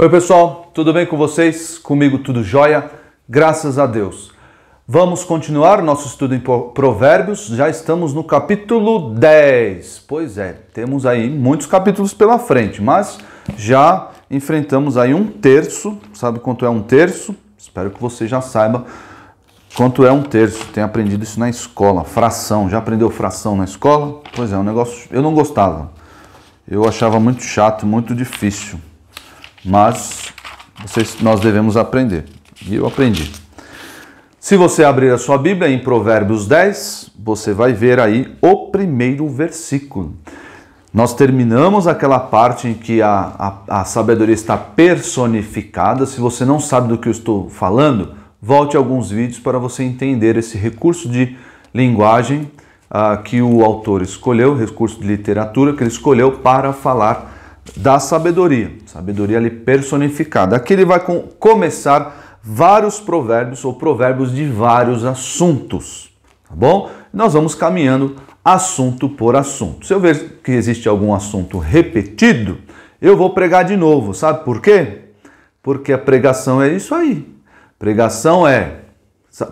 Oi, pessoal, tudo bem com vocês? Comigo tudo jóia? Graças a Deus. Vamos continuar nosso estudo em Provérbios, já estamos no capítulo 10. Pois é, temos aí muitos capítulos pela frente, mas já enfrentamos aí um terço. Sabe quanto é um terço? Espero que você já saiba quanto é um terço. Tem aprendido isso na escola, fração. Já aprendeu fração na escola? Pois é, é um negócio eu não gostava. Eu achava muito chato, muito difícil mas vocês, nós devemos aprender. E eu aprendi. Se você abrir a sua Bíblia em Provérbios 10, você vai ver aí o primeiro versículo. Nós terminamos aquela parte em que a, a, a, sabedoria está personificada. Se você não sabe do que eu estou falando, volte alguns vídeos para você entender esse recurso de linguagem uh, que o autor escolheu, recurso de literatura que ele escolheu para falar da sabedoria sabedoria ali personificada. Aqui ele vai com, começar vários provérbios ou provérbios de vários assuntos, tá bom? Nós vamos caminhando assunto por assunto. Se eu ver que existe algum assunto repetido, eu vou pregar de novo, sabe por quê? Porque a pregação é isso aí. Pregação é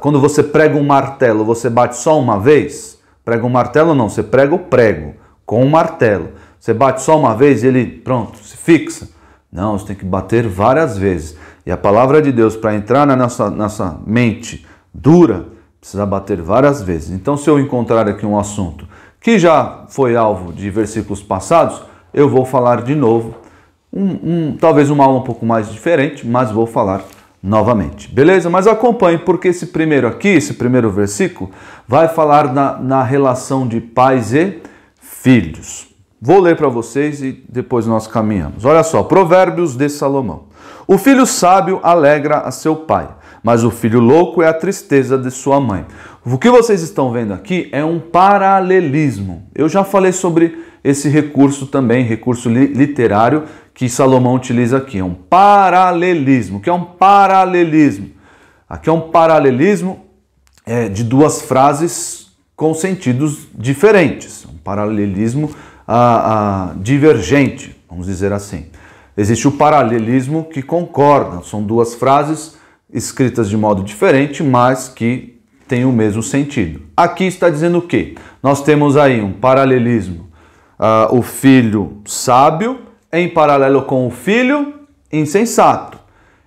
quando você prega um martelo, você bate só uma vez? Prega um martelo não, você prega o prego com o um martelo. Você bate só uma vez e ele, pronto, se fixa. Não, você tem que bater várias vezes. E a palavra de Deus, para entrar na nossa, nossa mente dura, precisa bater várias vezes. Então, se eu encontrar aqui um assunto que já foi alvo de versículos passados, eu vou falar de novo. Um, um, talvez uma aula um pouco mais diferente, mas vou falar novamente. Beleza? Mas acompanhe, porque esse primeiro aqui, esse primeiro versículo, vai falar na, na relação de pais e filhos. Vou ler para vocês e depois nós caminhamos. Olha só, Provérbios de Salomão. O filho sábio alegra a seu pai, mas o filho louco é a tristeza de sua mãe. O que vocês estão vendo aqui é um paralelismo. Eu já falei sobre esse recurso também, recurso literário que Salomão utiliza aqui. É um paralelismo. O que é um paralelismo? Aqui é um paralelismo é, de duas frases com sentidos diferentes. É um paralelismo a divergente, vamos dizer assim. Existe o paralelismo que concorda, são duas frases escritas de modo diferente, mas que têm o mesmo sentido. Aqui está dizendo o quê? Nós temos aí um paralelismo, ah, o filho sábio em paralelo com o filho insensato.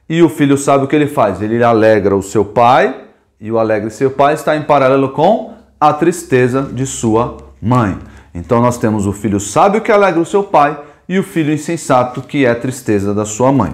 E o filho sábio o que ele faz? Ele alegra o seu pai, e o alegre seu pai está em paralelo com a tristeza de sua mãe. Então nós temos o filho sábio que alegra o seu pai e o filho insensato que é a tristeza da sua mãe.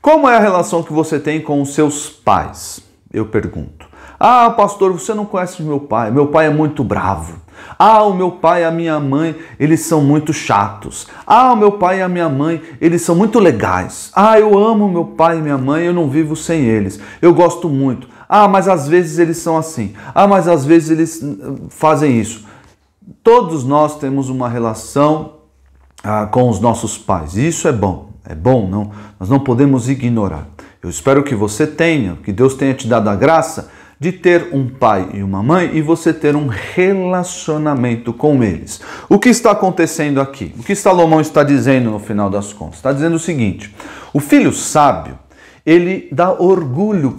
Como é a relação que você tem com os seus pais? Eu pergunto. Ah, pastor, você não conhece meu pai. Meu pai é muito bravo. Ah, o meu pai e a minha mãe, eles são muito chatos. Ah, o meu pai e a minha mãe, eles são muito legais. Ah, eu amo meu pai e minha mãe, eu não vivo sem eles. Eu gosto muito. Ah, mas às vezes eles são assim. Ah, mas às vezes eles hum, fazem isso. Todos nós temos uma relação ah, com os nossos pais. isso é bom, é bom, não? Nós não podemos ignorar. Eu espero que você tenha, que Deus tenha te dado a graça de ter um pai e uma mãe e você ter um relacionamento com eles. O que está acontecendo aqui? O que Salomão está dizendo no final das contas? Está dizendo o seguinte: o filho sábio ele dá orgulho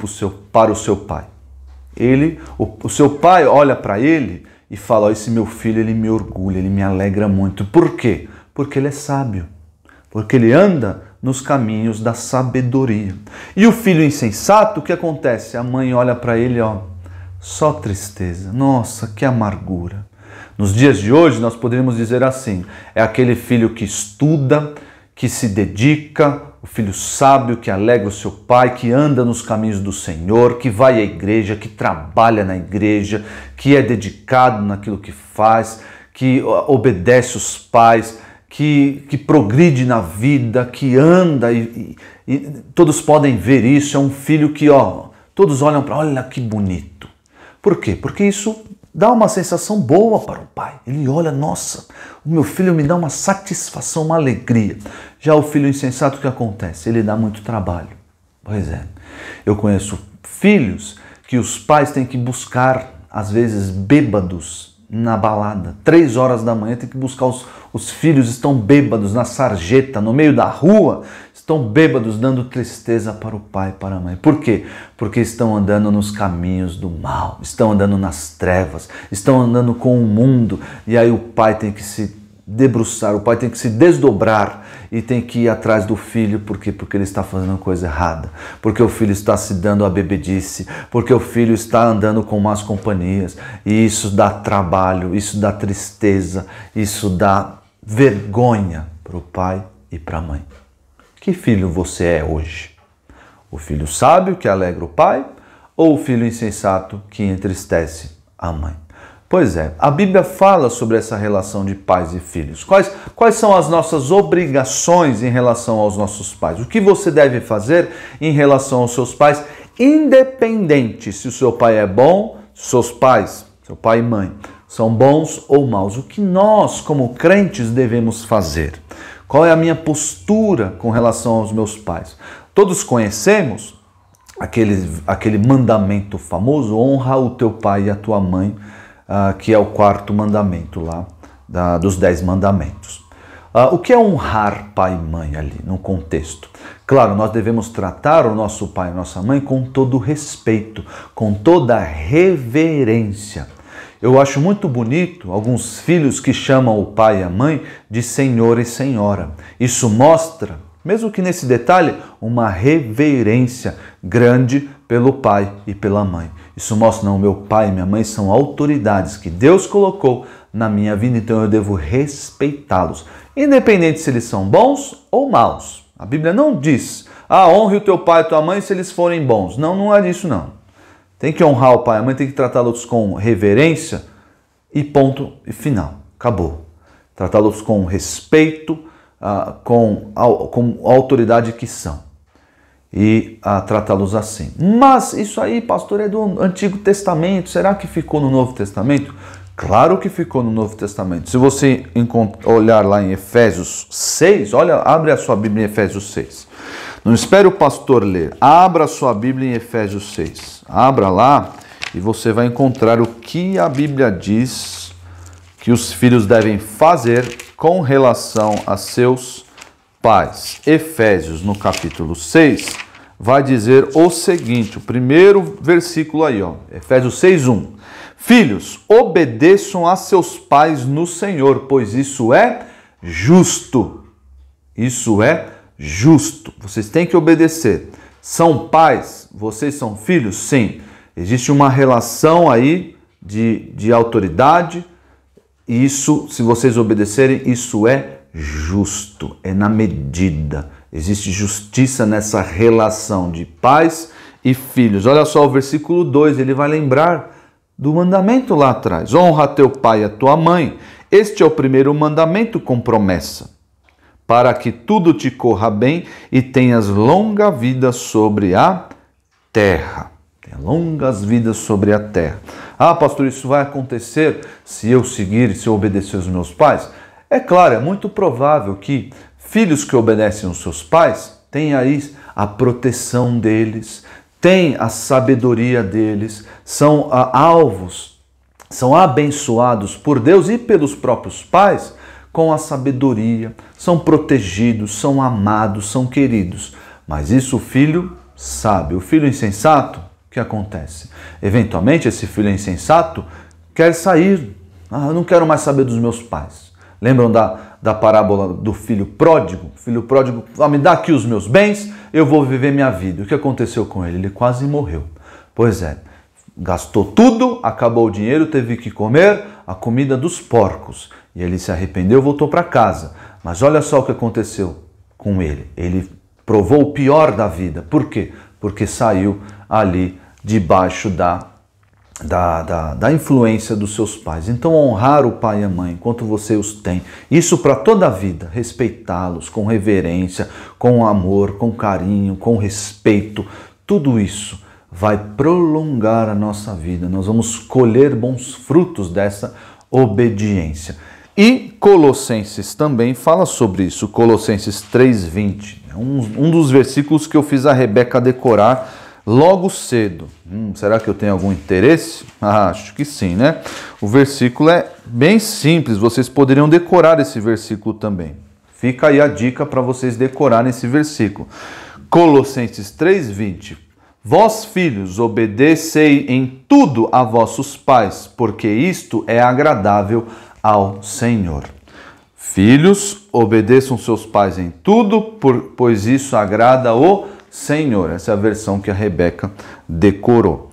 para o seu pai. Ele, o, o seu pai olha para ele e fala: oh, Esse meu filho, ele me orgulha, ele me alegra muito. Por quê? Porque ele é sábio, porque ele anda nos caminhos da sabedoria. E o filho insensato, o que acontece? A mãe olha para ele, ó, só tristeza. Nossa, que amargura. Nos dias de hoje, nós poderíamos dizer assim: é aquele filho que estuda, que se dedica, o filho sábio que alegra o seu pai, que anda nos caminhos do Senhor, que vai à igreja, que trabalha na igreja, que é dedicado naquilo que faz, que obedece os pais, que, que progride na vida, que anda e, e, e todos podem ver isso. É um filho que, ó, todos olham para, olha que bonito. Por quê? Porque isso dá uma sensação boa para o pai. Ele olha, nossa, o meu filho me dá uma satisfação, uma alegria. Já o filho insensato, o que acontece? Ele dá muito trabalho. Pois é. Eu conheço filhos que os pais têm que buscar, às vezes bêbados, na balada. Três horas da manhã tem que buscar os, os filhos, estão bêbados na sarjeta, no meio da rua, estão bêbados, dando tristeza para o pai e para a mãe. Por quê? Porque estão andando nos caminhos do mal, estão andando nas trevas, estão andando com o mundo, e aí o pai tem que se debruçar, o pai tem que se desdobrar e tem que ir atrás do filho, porque Porque ele está fazendo coisa errada, porque o filho está se dando a bebedice, porque o filho está andando com más companhias, e isso dá trabalho, isso dá tristeza, isso dá vergonha para o pai e para a mãe. Que filho você é hoje? O filho sábio que alegra o pai ou o filho insensato que entristece a mãe? Pois é, a Bíblia fala sobre essa relação de pais e filhos. Quais, quais são as nossas obrigações em relação aos nossos pais? O que você deve fazer em relação aos seus pais, independente se o seu pai é bom, seus pais, seu pai e mãe, são bons ou maus? O que nós, como crentes, devemos fazer? Qual é a minha postura com relação aos meus pais? Todos conhecemos aquele, aquele mandamento famoso: honra o teu pai e a tua mãe uh, que é o quarto mandamento lá, da, dos dez mandamentos. Uh, o que é honrar pai e mãe ali, no contexto? Claro, nós devemos tratar o nosso pai e nossa mãe com todo respeito, com toda reverência. Eu acho muito bonito alguns filhos que chamam o pai e a mãe de senhor e senhora. Isso mostra, mesmo que nesse detalhe, uma reverência grande pelo pai e pela mãe. Isso mostra, não, meu pai e minha mãe são autoridades que Deus colocou na minha vida, então eu devo respeitá-los, independente se eles são bons ou maus. A Bíblia não diz, ah, honre o teu pai e tua mãe se eles forem bons. Não, não é isso não. Tem que honrar o pai e a mãe, tem que tratá-los com reverência e ponto e final. Acabou. Tratá-los com respeito, ah, com a autoridade que são e a tratá-los assim. Mas isso aí, pastor, é do Antigo Testamento. Será que ficou no Novo Testamento? Claro que ficou no Novo Testamento. Se você olhar lá em Efésios 6, olha, abre a sua Bíblia em Efésios 6. Não espere o pastor ler. Abra a sua Bíblia em Efésios 6. Abra lá e você vai encontrar o que a Bíblia diz que os filhos devem fazer com relação a seus pais. Efésios, no capítulo 6, vai dizer o seguinte, o primeiro versículo aí, ó, Efésios 6:1. Filhos, obedeçam a seus pais no Senhor, pois isso é justo. Isso é justo. Vocês têm que obedecer. São pais, vocês são filhos? Sim. Existe uma relação aí de, de autoridade. E isso, se vocês obedecerem, isso é justo, é na medida. Existe justiça nessa relação de pais e filhos. Olha só o versículo 2, ele vai lembrar do mandamento lá atrás: honra teu pai e a tua mãe. Este é o primeiro mandamento com promessa, para que tudo te corra bem e tenhas longa vida sobre a terra. Tenha longas vidas sobre a terra. Ah, pastor, isso vai acontecer se eu seguir, se eu obedecer aos meus pais? É claro, é muito provável que Filhos que obedecem os seus pais têm aí a proteção deles, têm a sabedoria deles, são ah, alvos, são abençoados por Deus e pelos próprios pais com a sabedoria, são protegidos, são amados, são queridos. Mas isso o filho sabe. O filho insensato, o que acontece? Eventualmente, esse filho insensato quer sair. Ah, eu não quero mais saber dos meus pais. Lembram da da parábola do filho pródigo. filho pródigo, ah, me dá aqui os meus bens, eu vou viver minha vida. O que aconteceu com ele? Ele quase morreu. Pois é, gastou tudo, acabou o dinheiro, teve que comer a comida dos porcos. E ele se arrependeu, voltou para casa. Mas olha só o que aconteceu com ele. Ele provou o pior da vida. Por quê? Porque saiu ali debaixo da da, da, da, influência dos seus pais. Então, honrar o pai e a mãe enquanto você os tem, isso para toda a vida, respeitá-los com reverência, com amor, com carinho, com respeito, tudo isso vai prolongar a nossa vida. Nós vamos colher bons frutos dessa obediência. E Colossenses também fala sobre isso, Colossenses 3,20, é um, um dos versículos que eu fiz a Rebeca decorar logo cedo. Hum, será que eu tenho algum interesse? Ah, acho que sim, né? O versículo é bem simples, vocês poderiam decorar esse versículo também. Fica aí a dica para vocês decorarem esse versículo. Colossenses 3:20. Vós, filhos, obedecei em tudo a vossos pais, porque isto é agradável ao Senhor. Filhos, obedeçam seus pais em tudo, pois isso agrada o Senhor. Senhor. Essa é a versão que a Rebeca decorou.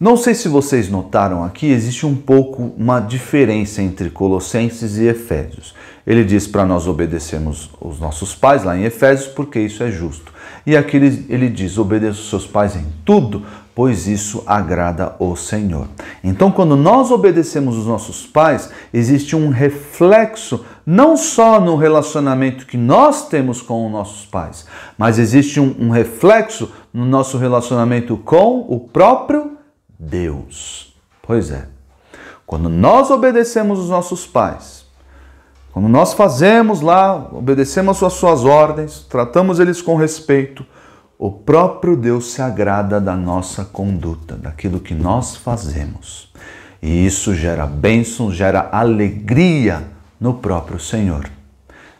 Não sei se vocês notaram aqui, existe um pouco uma diferença entre Colossenses e Efésios. Ele diz para nós obedecermos os nossos pais lá em Efésios, porque isso é justo. E aqui ele, ele diz: obedeça os seus pais em tudo, pois isso agrada o Senhor. Então, quando nós obedecemos os nossos pais, existe um reflexo não só no relacionamento que nós temos com os nossos pais, mas existe um, um reflexo no nosso relacionamento com o próprio Deus. Pois é. Quando nós obedecemos os nossos pais, quando nós fazemos lá, obedecemos as suas ordens, tratamos eles com respeito, o próprio Deus se agrada da nossa conduta, daquilo que nós fazemos. E isso gera bênção, gera alegria no próprio Senhor.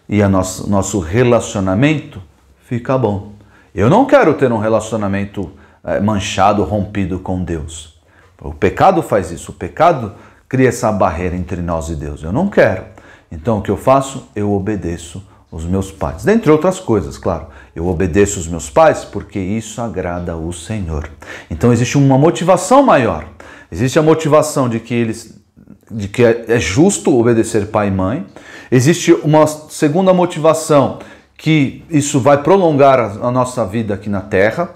E o nosso, nosso relacionamento fica bom. Eu não quero ter um relacionamento eh, manchado, rompido com Deus. O pecado faz isso, o pecado cria essa barreira entre nós e Deus. Eu não quero. Então o que eu faço? Eu obedeço os meus pais. Dentre outras coisas, claro. Eu obedeço os meus pais porque isso agrada o Senhor. Então existe uma motivação maior. Existe a motivação de que eles de que é justo obedecer pai e mãe. Existe uma segunda motivação que isso vai prolongar a nossa vida aqui na terra.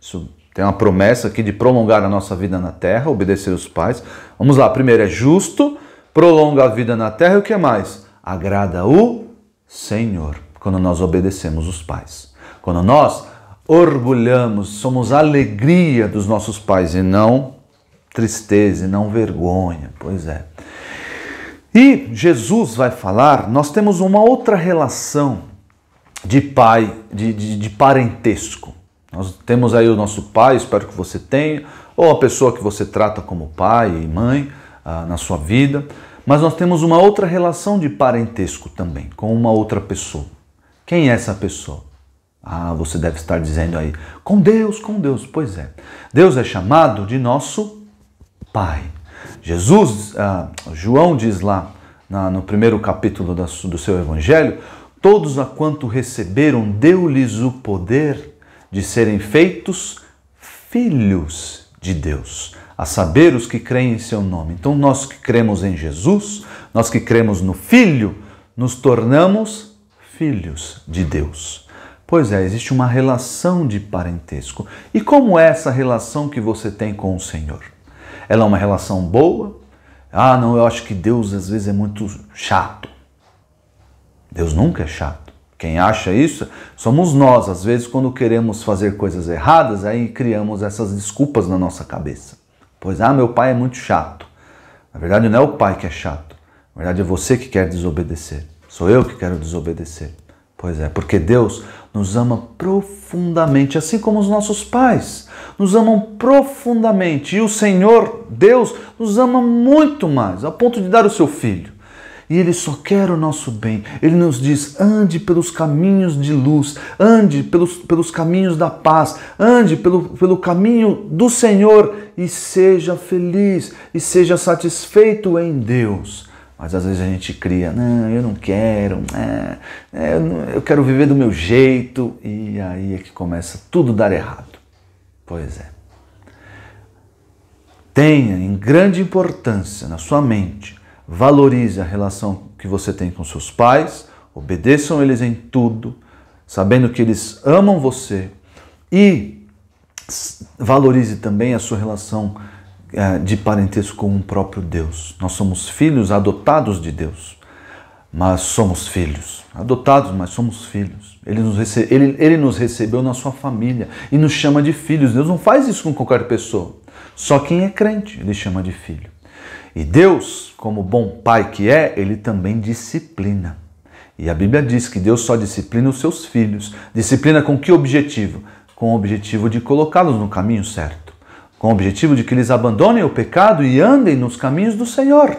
Isso tem uma promessa aqui de prolongar a nossa vida na terra, obedecer os pais. Vamos lá, primeiro é justo, prolonga a vida na terra e o que mais? Agrada o Senhor quando nós obedecemos os pais. Quando nós orgulhamos, somos alegria dos nossos pais e não tristeza e não vergonha. Pois é. E Jesus vai falar, nós temos uma outra relação de pai, de, de, de, parentesco. Nós temos aí o nosso pai, espero que você tenha, ou a pessoa que você trata como pai e mãe ah, na sua vida. Mas nós temos uma outra relação de parentesco também com uma outra pessoa. Quem é essa pessoa? Ah, você deve estar dizendo aí, com Deus, com Deus. Pois é. Deus é chamado de nosso Pai. Jesus, ah, João diz lá na, no primeiro capítulo da, do seu Evangelho: Todos a quanto receberam, deu-lhes o poder de serem feitos filhos de Deus a saber, os que creem em seu nome. Então, nós que cremos em Jesus, nós que cremos no Filho, nos tornamos filhos de Deus. Pois é, existe uma relação de parentesco. E como é essa relação que você tem com o Senhor? Ela é uma relação boa? Ah, não, eu acho que Deus às vezes é muito chato. Deus nunca é chato. Quem acha isso somos nós, às vezes, quando queremos fazer coisas erradas, aí criamos essas desculpas na nossa cabeça. Pois, ah, meu pai é muito chato. Na verdade, não é o pai que é chato. Na verdade, é você que quer desobedecer. Sou eu que quero desobedecer. Pois é, porque Deus nos ama profundamente, assim como os nossos pais nos amam profundamente. E o Senhor, Deus, nos ama muito mais, a ponto de dar o seu filho. E Ele só quer o nosso bem. Ele nos diz: ande pelos caminhos de luz, ande pelos, pelos caminhos da paz, ande pelo, pelo caminho do Senhor e seja feliz e seja satisfeito em Deus. Mas às vezes a gente cria: não, eu não quero, é, é, eu, eu quero viver do meu jeito. E aí é que começa tudo dar errado. Pois é. Tenha em grande importância na sua mente valorize a relação que você tem com seus pais, obedeçam eles em tudo, sabendo que eles amam você e valorize também a sua relação eh, de parentesco com o próprio Deus. Nós somos filhos adotados de Deus, mas somos filhos. Adotados, mas somos filhos. Ele nos, ele, ele nos recebeu na sua família e nos chama de filhos. Deus não faz isso com qualquer pessoa. Só quem é crente, ele chama de filho. E Deus, como bom pai que é, ele também disciplina. E a Bíblia diz que Deus só disciplina os seus filhos. Disciplina com que objetivo? Com o objetivo de colocá-los no caminho certo, com o objetivo de que eles abandonem o pecado e andem nos caminhos do Senhor.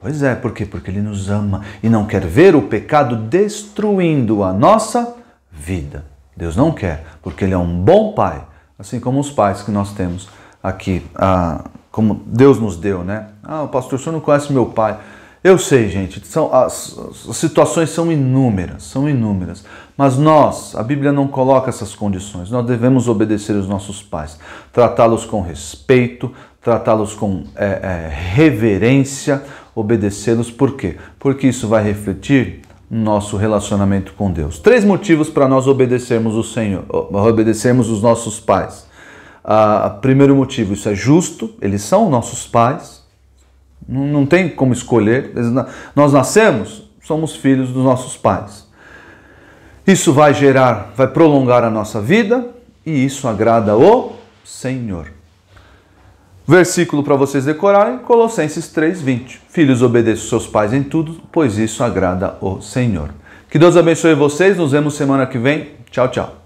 Pois é, por quê? Porque ele nos ama e não quer ver o pecado destruindo a nossa vida. Deus não quer, porque ele é um bom pai, assim como os pais que nós temos aqui ah, como Deus nos deu, né? Ah, o pastor, o senhor não conhece meu pai. Eu sei, gente, são, as, as, situações são inúmeras, são inúmeras. Mas nós, a Bíblia não coloca essas condições. Nós devemos obedecer os nossos pais, tratá-los com respeito, tratá-los com é, é, reverência, obedecê-los. Por quê? Porque isso vai refletir nosso relacionamento com Deus. Três motivos para nós obedecermos o Senhor, obedecermos os nossos pais. Ah, primeiro motivo, isso é justo, eles são nossos pais, não, não tem como escolher. Eles, nós nascemos, somos filhos dos nossos pais. Isso vai gerar, vai prolongar a nossa vida e isso agrada o Senhor. Versículo para vocês decorarem, Colossenses 3:20. Filhos, obedeçam seus pais em tudo, pois isso agrada o Senhor. Que Deus abençoe vocês, nos vemos semana que vem. Tchau, tchau.